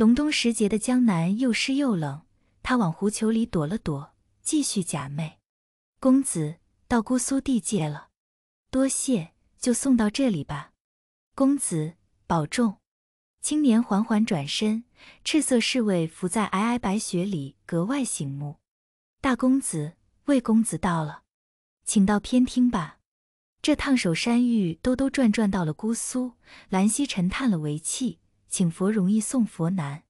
隆冬时节的江南又湿又冷，他往狐裘里躲了躲，继续假寐。公子到姑苏地界了，多谢，就送到这里吧。公子保重。青年缓缓转身，赤色侍卫伏在皑皑白雪里，格外醒目。大公子，魏公子到了，请到偏厅吧。这烫手山芋兜兜转转到了姑苏，兰溪臣叹了为气。请佛容易送佛难，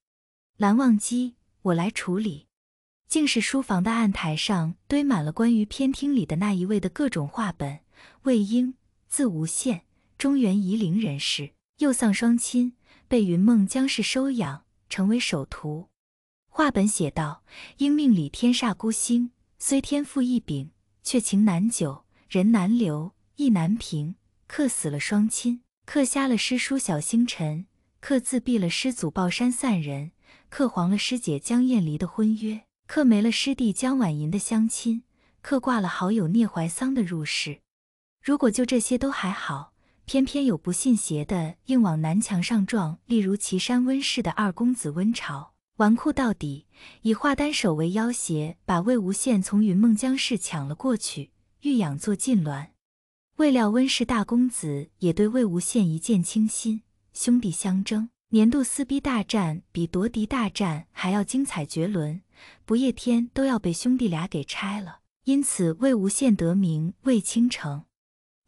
蓝忘机，我来处理。竟是书房的案台上堆满了关于偏厅里的那一位的各种话本。魏婴，字无羡，中原夷陵人士，幼丧双亲，被云梦江氏收养，成为首徒。话本写道：应命里天煞孤星，虽天赋异禀，却情难久，人难留，意难平，克死了双亲，克瞎了诗书小星辰。克自毙了师祖抱山散人，克黄了师姐江厌离的婚约，克没了师弟江晚吟的相亲，克挂了好友聂怀桑的入室。如果就这些都还好，偏偏有不信邪的硬往南墙上撞，例如岐山温氏的二公子温晁，纨绔到底，以画丹手为要挟，把魏无羡从云梦江氏抢了过去，欲养作禁脔。未料温氏大公子也对魏无羡一见倾心。兄弟相争，年度撕逼大战比夺嫡大战还要精彩绝伦，不夜天都要被兄弟俩给拆了。因此，魏无羡得名魏倾城。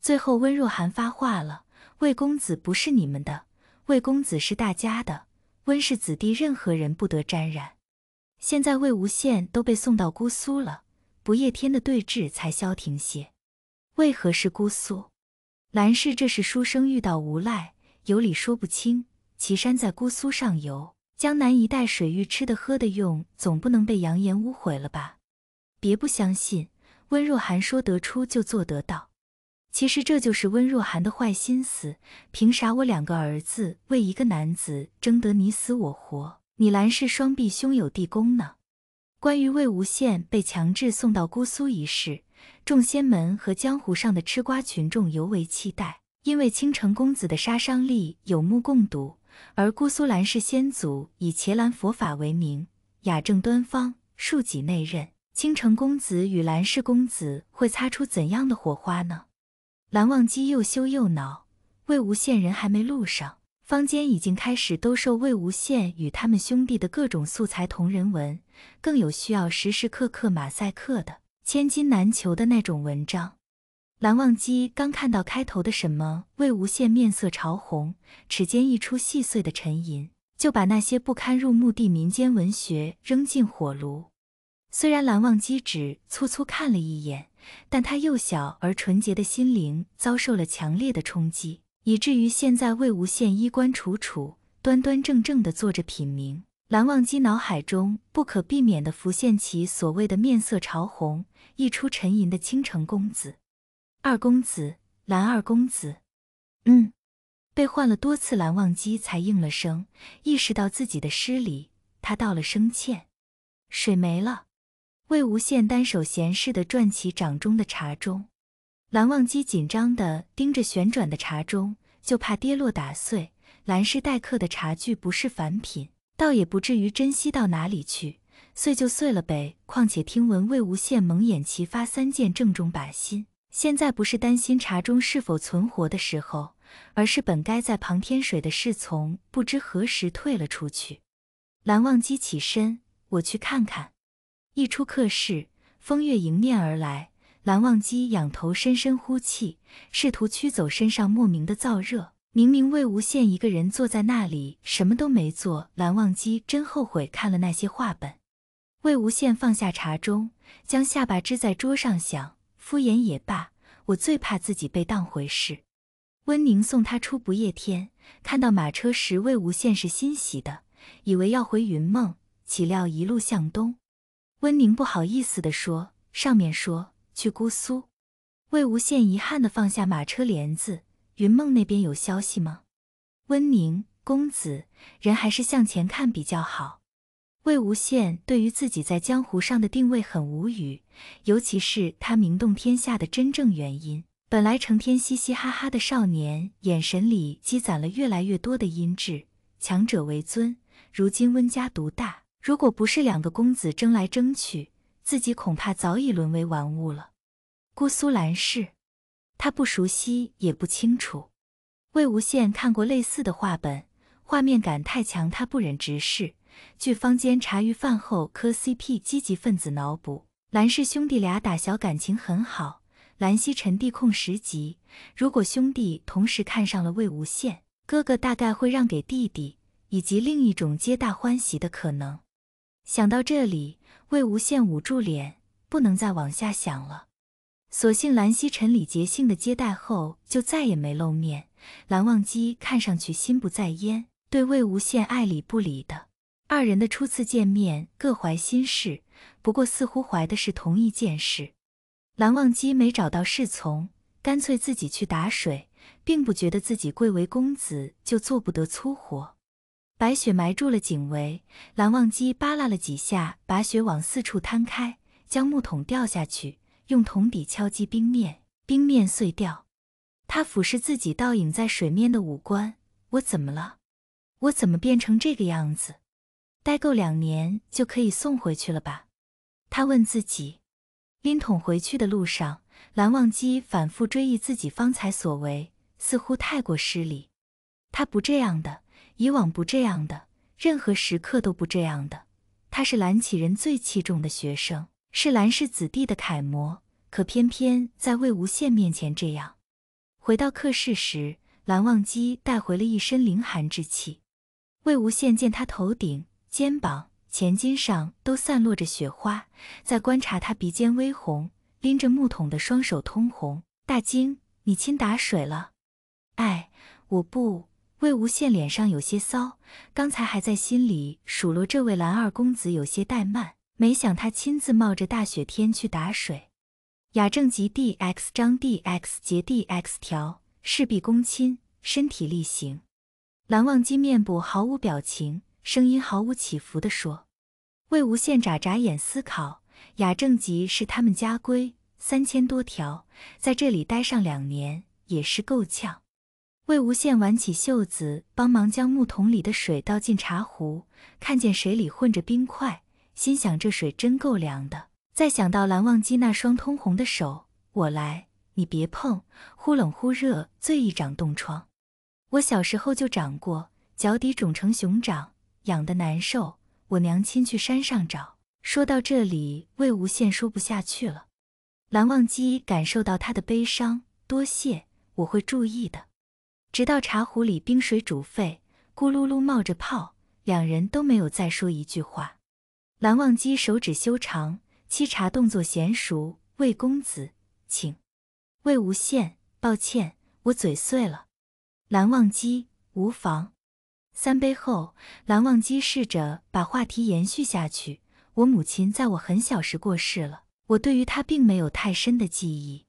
最后，温若寒发话了：“魏公子不是你们的，魏公子是大家的，温氏子弟任何人不得沾染。”现在，魏无羡都被送到姑苏了，不夜天的对峙才消停些。为何是姑苏？兰氏，这是书生遇到无赖。有理说不清。岐山在姑苏上游，江南一带水域吃的喝的用，总不能被扬言污毁了吧？别不相信，温若寒说得出就做得到。其实这就是温若寒的坏心思。凭啥我两个儿子为一个男子争得你死我活？你兰氏双臂兄有弟恭呢？关于魏无羡被强制送到姑苏一事，众仙门和江湖上的吃瓜群众尤为期待。因为青城公子的杀伤力有目共睹，而姑苏蓝氏先祖以“伽蓝佛法”为名，雅正端方，庶己内任。青城公子与蓝氏公子会擦出怎样的火花呢？蓝忘机又羞又恼，魏无羡人还没录上，坊间已经开始兜售魏无羡与他们兄弟的各种素材同人文，更有需要时时刻刻马赛克的、千金难求的那种文章。蓝忘机刚看到开头的什么，魏无羡面色潮红，齿间溢出细碎的沉吟，就把那些不堪入目的民间文学扔进火炉。虽然蓝忘机只粗粗看了一眼，但他幼小而纯洁的心灵遭受了强烈的冲击，以至于现在魏无羡衣冠楚楚、端端正正地坐着品茗，蓝忘机脑海中不可避免地浮现起所谓的面色潮红、溢出沉吟的倾城公子。二公子，蓝二公子，嗯，被唤了多次，蓝忘机才应了声，意识到自己的失礼，他道了声歉。水没了，魏无羡单手闲适的转起掌中的茶盅，蓝忘机紧张的盯着旋转的茶盅，就怕跌落打碎。蓝氏待客的茶具不是凡品，倒也不至于珍惜到哪里去，碎就碎了呗。况且听闻魏无羡蒙眼齐发三箭正中靶心。现在不是担心茶中是否存活的时候，而是本该在旁添水的侍从不知何时退了出去。蓝忘机起身，我去看看。一出客室，风月迎面而来。蓝忘机仰头，深深呼气，试图驱走身上莫名的燥热。明明魏无羡一个人坐在那里，什么都没做，蓝忘机真后悔看了那些话本。魏无羡放下茶盅，将下巴支在桌上，想敷衍也罢。我最怕自己被当回事。温宁送他出不夜天，看到马车时，魏无羡是欣喜的，以为要回云梦，岂料一路向东。温宁不好意思的说：“上面说去姑苏。”魏无羡遗憾的放下马车帘子：“云梦那边有消息吗？”温宁：“公子，人还是向前看比较好。”魏无羡对于自己在江湖上的定位很无语，尤其是他名动天下的真正原因。本来成天嘻嘻哈哈的少年，眼神里积攒了越来越多的阴质。强者为尊，如今温家独大，如果不是两个公子争来争去，自己恐怕早已沦为玩物了。姑苏蓝氏，他不熟悉，也不清楚。魏无羡看过类似的画本。画面感太强，他不忍直视。据坊间茶余饭后磕 CP 积极分子脑补，蓝氏兄弟俩打小感情很好。蓝曦臣弟控十级，如果兄弟同时看上了魏无羡，哥哥大概会让给弟弟，以及另一种皆大欢喜的可能。想到这里，魏无羡捂住脸，不能再往下想了。所幸蓝曦臣礼节性的接待后，就再也没露面。蓝忘机看上去心不在焉。对魏无羡爱理不理的，二人的初次见面各怀心事，不过似乎怀的是同一件事。蓝忘机没找到侍从，干脆自己去打水，并不觉得自己贵为公子就做不得粗活。白雪埋住了井围，蓝忘机扒拉了几下，把雪往四处摊开，将木桶掉下去，用桶底敲击冰面，冰面碎掉。他俯视自己倒影在水面的五官，我怎么了？我怎么变成这个样子？待够两年就可以送回去了吧？他问自己。拎桶回去的路上，蓝忘机反复追忆自己方才所为，似乎太过失礼。他不这样的，以往不这样的，任何时刻都不这样的。他是蓝启人最器重的学生，是蓝氏子弟的楷模，可偏偏在魏无羡面前这样。回到客室时，蓝忘机带回了一身凌寒之气。魏无羡见他头顶、肩膀、前襟上都散落着雪花，在观察他鼻尖微红、拎着木桶的双手通红，大惊：“你亲打水了？”“哎，我不。”魏无羡脸上有些臊，刚才还在心里数落这位蓝二公子有些怠慢，没想他亲自冒着大雪天去打水。雅正吉 D x 张 d x 节 d x 条，事必躬亲，身体力行。蓝忘机面部毫无表情，声音毫无起伏地说：“魏无羡眨眨眼，思考。雅正集是他们家规，三千多条，在这里待上两年也是够呛。”魏无羡挽起袖子，帮忙将木桶里的水倒进茶壶，看见水里混着冰块，心想这水真够凉的。再想到蓝忘机那双通红的手，我来，你别碰，忽冷忽热最易长冻疮。我小时候就长过，脚底肿成熊掌，痒得难受。我娘亲去山上找。说到这里，魏无羡说不下去了。蓝忘机感受到他的悲伤，多谢，我会注意的。直到茶壶里冰水煮沸，咕噜噜冒着泡，两人都没有再说一句话。蓝忘机手指修长，沏茶动作娴熟。魏公子，请。魏无羡，抱歉，我嘴碎了。蓝忘机无妨，三杯后，蓝忘机试着把话题延续下去。我母亲在我很小时过世了，我对于她并没有太深的记忆。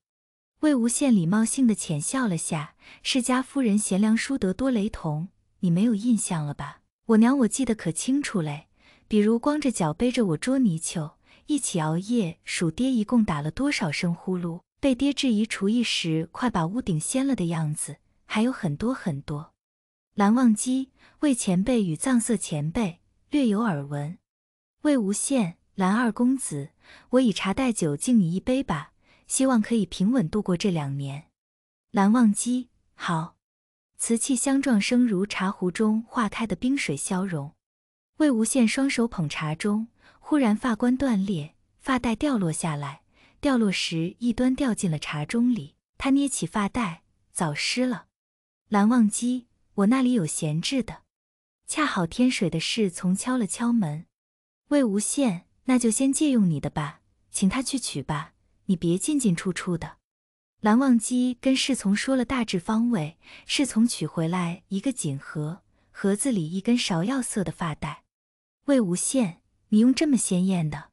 魏无羡礼貌性的浅笑了下，世家夫人贤良淑德多雷同，你没有印象了吧？我娘我记得可清楚嘞，比如光着脚背着我捉泥鳅，一起熬夜数爹一共打了多少声呼噜，被爹质疑厨艺时快把屋顶掀了的样子。还有很多很多，蓝忘机、魏前辈与藏色前辈略有耳闻。魏无羡，蓝二公子，我以茶代酒敬你一杯吧，希望可以平稳度过这两年。蓝忘机，好。瓷器相撞声如茶壶中化开的冰水消融。魏无羡双手捧茶盅，忽然发冠断裂，发带掉落下来，掉落时一端掉进了茶盅里。他捏起发带，早湿了。蓝忘机，我那里有闲置的，恰好天水的侍从敲了敲门。魏无羡，那就先借用你的吧，请他去取吧，你别进进出出的。蓝忘机跟侍从说了大致方位，侍从取回来一个锦盒，盒子里一根芍药色的发带。魏无羡，你用这么鲜艳的？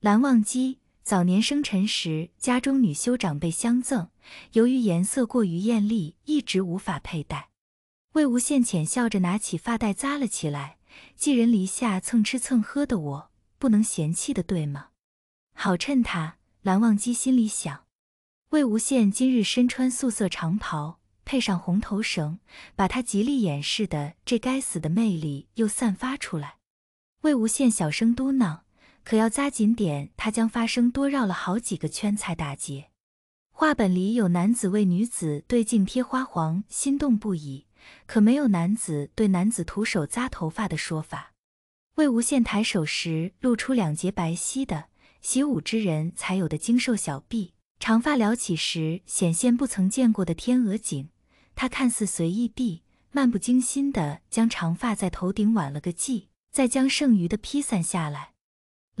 蓝忘机。早年生辰时，家中女修长辈相赠，由于颜色过于艳丽，一直无法佩戴。魏无羡浅笑着拿起发带扎了起来。寄人篱下蹭吃蹭喝的我，不能嫌弃的，对吗？好趁他，蓝忘机心里想。魏无羡今日身穿素色长袍，配上红头绳，把他极力掩饰的这该死的魅力又散发出来。魏无羡小声嘟囔。可要扎紧点，他将发生多绕了好几个圈才打结。话本里有男子为女子对镜贴花黄，心动不已，可没有男子对男子徒手扎头发的说法。魏无羡抬手时，露出两截白皙的、习武之人才有的精瘦小臂，长发撩起时，显现不曾见过的天鹅颈。他看似随意地、漫不经心地将长发在头顶挽了个髻，再将剩余的披散下来。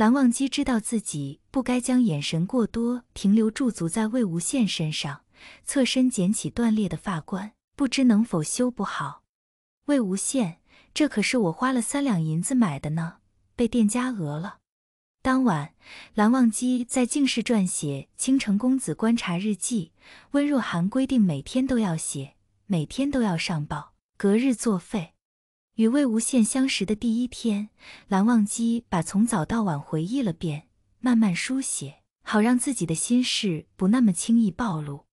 蓝忘机知道自己不该将眼神过多停留驻足在魏无羡身上，侧身捡起断裂的发冠，不知能否修补好。魏无羡，这可是我花了三两银子买的呢，被店家讹了。当晚，蓝忘机在静室撰写《倾城公子观察日记》，温若寒规定每天都要写，每天都要上报，隔日作废。与魏无羡相识的第一天，蓝忘机把从早到晚回忆了遍，慢慢书写，好让自己的心事不那么轻易暴露。